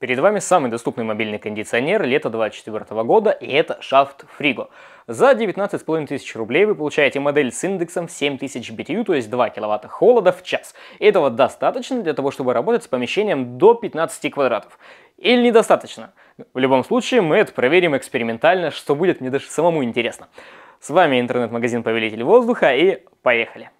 Перед вами самый доступный мобильный кондиционер лета 2024 года, и это Shaft Frigo. За 19,5 тысяч рублей вы получаете модель с индексом 7000 BTU, то есть 2 кВт холода в час. Этого достаточно для того, чтобы работать с помещением до 15 квадратов. Или недостаточно? В любом случае, мы это проверим экспериментально, что будет мне даже самому интересно. С вами интернет-магазин «Повелитель воздуха» и поехали!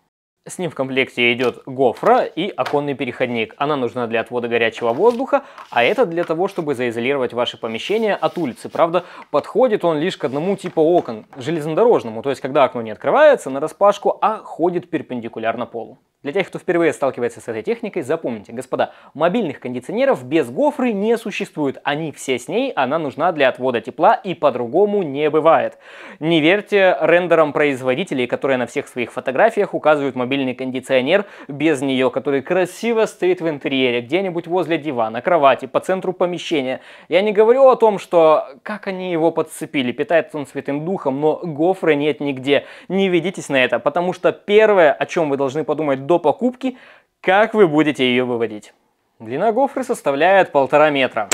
С ним в комплекте идет гофра и оконный переходник. Она нужна для отвода горячего воздуха, а это для того, чтобы заизолировать ваше помещение от улицы. Правда, подходит он лишь к одному типу окон, железнодорожному, то есть когда окно не открывается на распашку, а ходит перпендикулярно полу. Для тех, кто впервые сталкивается с этой техникой, запомните, господа, мобильных кондиционеров без гофры не существует. Они все с ней, она нужна для отвода тепла и по-другому не бывает. Не верьте рендерам производителей, которые на всех своих фотографиях указывают мобильный кондиционер без нее, который красиво стоит в интерьере, где-нибудь возле дивана, кровати, по центру помещения. Я не говорю о том, что как они его подцепили, питается он святым духом, но гофры нет нигде. Не ведитесь на это, потому что первое, о чем вы должны подумать до покупки, как вы будете ее выводить. Длина гофры составляет полтора метра.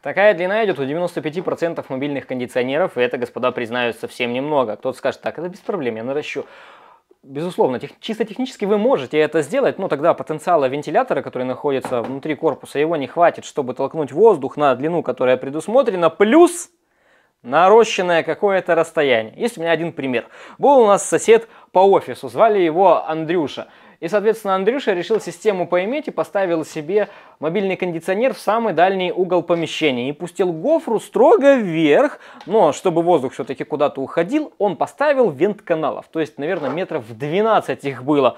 Такая длина идет у 95% мобильных кондиционеров, и это, господа, признают совсем немного. Кто-то скажет, так, это без проблем, я наращу. Безусловно, тех, чисто технически вы можете это сделать, но тогда потенциала вентилятора, который находится внутри корпуса, его не хватит, чтобы толкнуть воздух на длину, которая предусмотрена, плюс нарощенное какое-то расстояние. Есть у меня один пример. Был у нас сосед по офису, звали его Андрюша. И, соответственно, Андрюша решил систему поиметь и поставил себе мобильный кондиционер в самый дальний угол помещения. И пустил гофру строго вверх, но чтобы воздух все-таки куда-то уходил, он поставил вент каналов. То есть, наверное, метров 12 их было.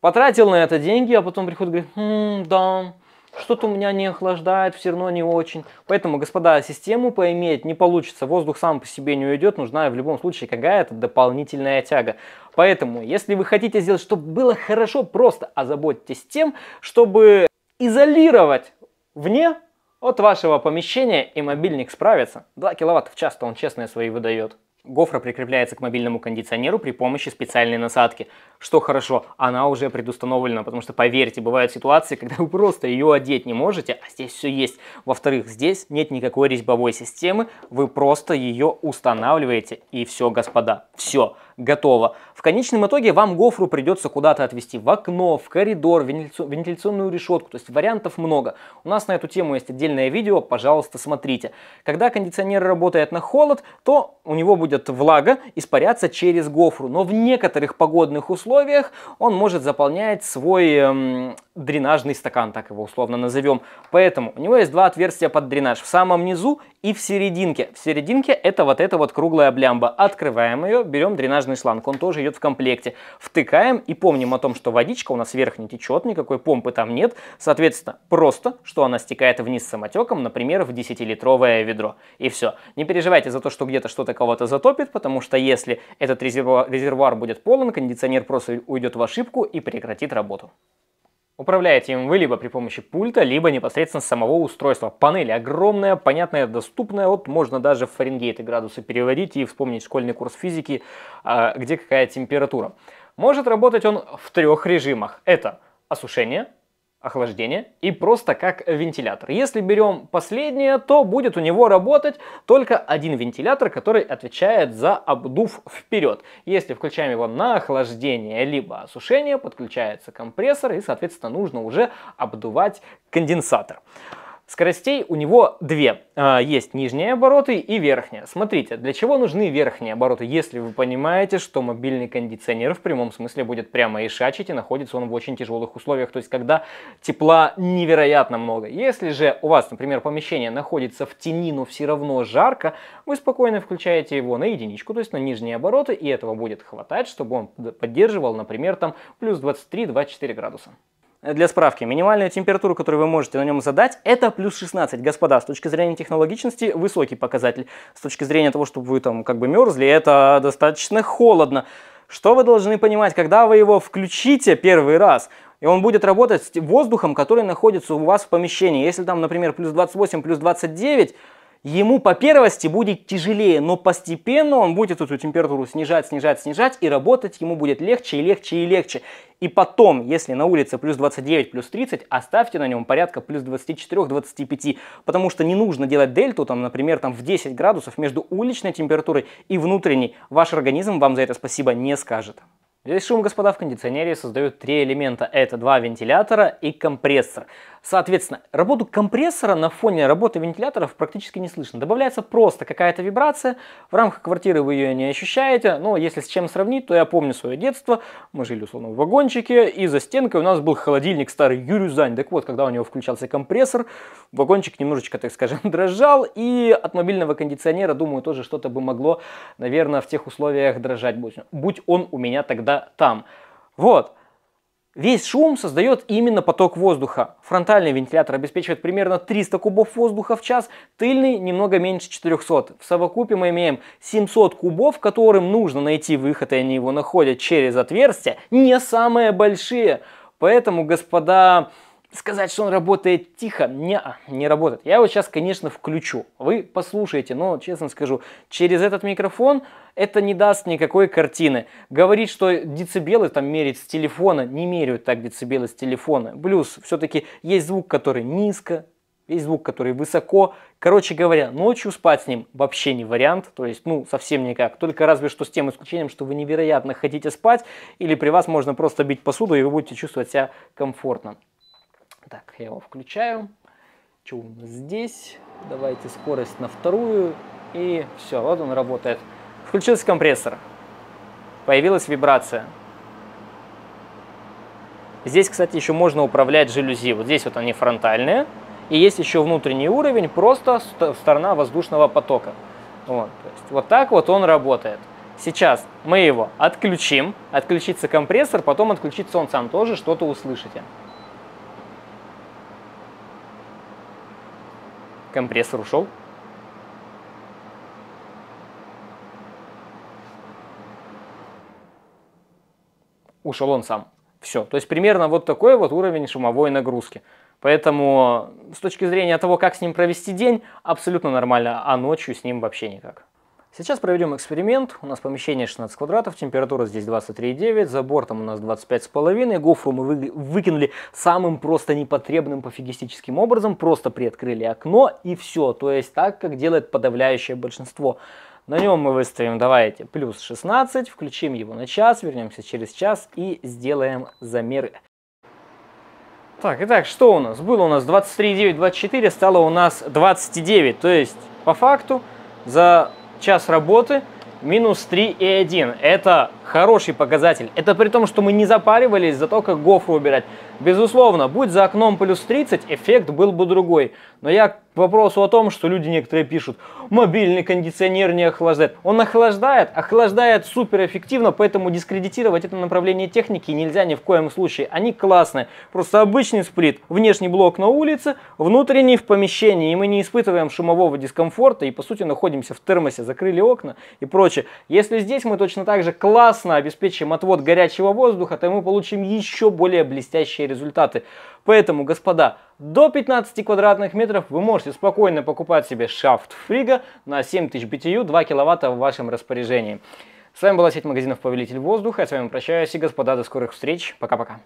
Потратил на это деньги, а потом приходит и говорит, «М, да, что-то у меня не охлаждает, все равно не очень. Поэтому, господа, систему поиметь не получится, воздух сам по себе не уйдет, нужна в любом случае какая-то дополнительная тяга. Поэтому, если вы хотите сделать, чтобы было хорошо, просто озаботьтесь тем, чтобы изолировать вне от вашего помещения, и мобильник справится. 2 киловатта в час-то он честно свои выдает. Гофра прикрепляется к мобильному кондиционеру при помощи специальной насадки. Что хорошо, она уже предустановлена, потому что, поверьте, бывают ситуации, когда вы просто ее одеть не можете, а здесь все есть. Во-вторых, здесь нет никакой резьбовой системы, вы просто ее устанавливаете, и все, господа, все готово. В конечном итоге вам гофру придется куда-то отвести в окно, в коридор, вентиляционную решетку, то есть вариантов много. У нас на эту тему есть отдельное видео, пожалуйста, смотрите. Когда кондиционер работает на холод, то у него будет влага испаряться через гофру, но в некоторых погодных условиях он может заполнять свой эм, дренажный стакан, так его условно назовем. Поэтому у него есть два отверстия под дренаж, в самом низу и в серединке. В серединке это вот эта вот круглая блямба. Открываем ее, берем дренажный шланг, он тоже идет в комплекте. Втыкаем и помним о том, что водичка у нас вверх не течет, никакой помпы там нет. Соответственно, просто, что она стекает вниз самотеком, например, в 10-литровое ведро. И все. Не переживайте за то, что где-то что-то кого-то затопит, потому что если этот резервуар, резервуар будет полон, кондиционер просто уйдет в ошибку и прекратит работу. Управляете им вы либо при помощи пульта, либо непосредственно самого устройства. Панель огромная, понятная, доступная. Вот можно даже в Фаренгейт и градусы переводить и вспомнить школьный курс физики, а, где какая температура. Может работать он в трех режимах. Это осушение, охлаждения и просто как вентилятор. Если берем последнее, то будет у него работать только один вентилятор, который отвечает за обдув вперед. Если включаем его на охлаждение либо осушение, подключается компрессор и, соответственно, нужно уже обдувать конденсатор. Скоростей у него две. А, есть нижние обороты и верхние. Смотрите, для чего нужны верхние обороты, если вы понимаете, что мобильный кондиционер в прямом смысле будет прямо и шачить, и находится он в очень тяжелых условиях, то есть когда тепла невероятно много. Если же у вас, например, помещение находится в тени, но все равно жарко, вы спокойно включаете его на единичку, то есть на нижние обороты, и этого будет хватать, чтобы он поддерживал, например, там плюс 23-24 градуса. Э, для справки, минимальная температура, которую вы можете на нем задать, это плюс 16. Господа, с точки зрения технологичности, высокий показатель. С точки зрения того, чтобы вы там как бы мерзли, это достаточно холодно. Что вы должны понимать, когда вы его включите первый раз, и он будет работать с воздухом, который находится у вас в помещении. Если там, например, плюс 28, плюс 29, ему по первости будет тяжелее, но постепенно он будет эту температуру снижать, снижать, снижать, и работать ему будет легче и легче и легче. И потом, если на улице плюс 29, плюс 30, оставьте на нем порядка плюс 24-25, потому что не нужно делать дельту, там, например, там в 10 градусов между уличной температурой и внутренней. Ваш организм вам за это спасибо не скажет. Здесь шум, господа, в кондиционере создают три элемента. Это два вентилятора и компрессор. Соответственно, работу компрессора на фоне работы вентиляторов практически не слышно. Добавляется просто какая-то вибрация, в рамках квартиры вы ее не ощущаете, но если с чем сравнить, то я помню свое детство, мы жили условно в вагончике, и за стенкой у нас был холодильник старый Юрюзань. Так вот, когда у него включался компрессор, вагончик немножечко, так скажем, дрожал, и от мобильного кондиционера, думаю, тоже что-то бы могло, наверное, в тех условиях дрожать. Будь он у меня тогда там. Вот. Весь шум создает именно поток воздуха. Фронтальный вентилятор обеспечивает примерно 300 кубов воздуха в час, тыльный немного меньше 400. В совокупе мы имеем 700 кубов, которым нужно найти выход, и они его находят через отверстия, не самые большие. Поэтому, господа Сказать, что он работает тихо, не, не работает. Я его сейчас, конечно, включу. Вы послушаете, но, честно скажу, через этот микрофон это не даст никакой картины. Говорит, что децибелы там мерить с телефона, не меряют так децибелы с телефона. Плюс, все-таки есть звук, который низко, есть звук, который высоко. Короче говоря, ночью спать с ним вообще не вариант, то есть, ну, совсем никак. Только разве что с тем исключением, что вы невероятно хотите спать, или при вас можно просто бить посуду, и вы будете чувствовать себя комфортно. Так, я его включаю. Чум здесь. Давайте скорость на вторую. И все, вот он работает. Включился компрессор. Появилась вибрация. Здесь, кстати, еще можно управлять жалюзи. Вот здесь вот они фронтальные. И есть еще внутренний уровень, просто сторона воздушного потока. Вот, то есть вот так вот он работает. Сейчас мы его отключим. Отключится компрессор, потом отключится он сам. Тоже что-то услышите. Компрессор ушел. Ушел он сам. Все. То есть примерно вот такой вот уровень шумовой нагрузки. Поэтому э, с точки зрения того, как с ним провести день, абсолютно нормально, а ночью с ним вообще никак. Сейчас проведем эксперимент. У нас помещение 16 квадратов, температура здесь 23,9, за бортом у нас 25,5. Гофру мы выкинули самым просто непотребным пофигистическим образом, просто приоткрыли окно и все. То есть так, как делает подавляющее большинство. На нем мы выставим, давайте, плюс 16, включим его на час, вернемся через час и сделаем замеры. Так, итак, что у нас? Было у нас 23,9, 24, стало у нас 29. То есть, по факту, за час работы минус 3,1. Это хороший показатель. Это при том, что мы не запаривались за то, как гофру убирать. Безусловно, будь за окном плюс 30, эффект был бы другой. Но я вопросу о том, что люди некоторые пишут, мобильный кондиционер не охлаждает. Он охлаждает, охлаждает суперэффективно, поэтому дискредитировать это направление техники нельзя ни в коем случае. Они классные. Просто обычный сплит, внешний блок на улице, внутренний в помещении, и мы не испытываем шумового дискомфорта, и по сути находимся в термосе, закрыли окна и прочее. Если здесь мы точно так же классно обеспечим отвод горячего воздуха, то мы получим еще более блестящие результаты. Поэтому, господа, до 15 квадратных метров вы можете спокойно покупать себе шафт Фрига на 7000 BTU, 2 киловатта в вашем распоряжении. С вами была сеть магазинов «Повелитель воздуха». Я с вами прощаюсь и, господа, до скорых встреч. Пока-пока.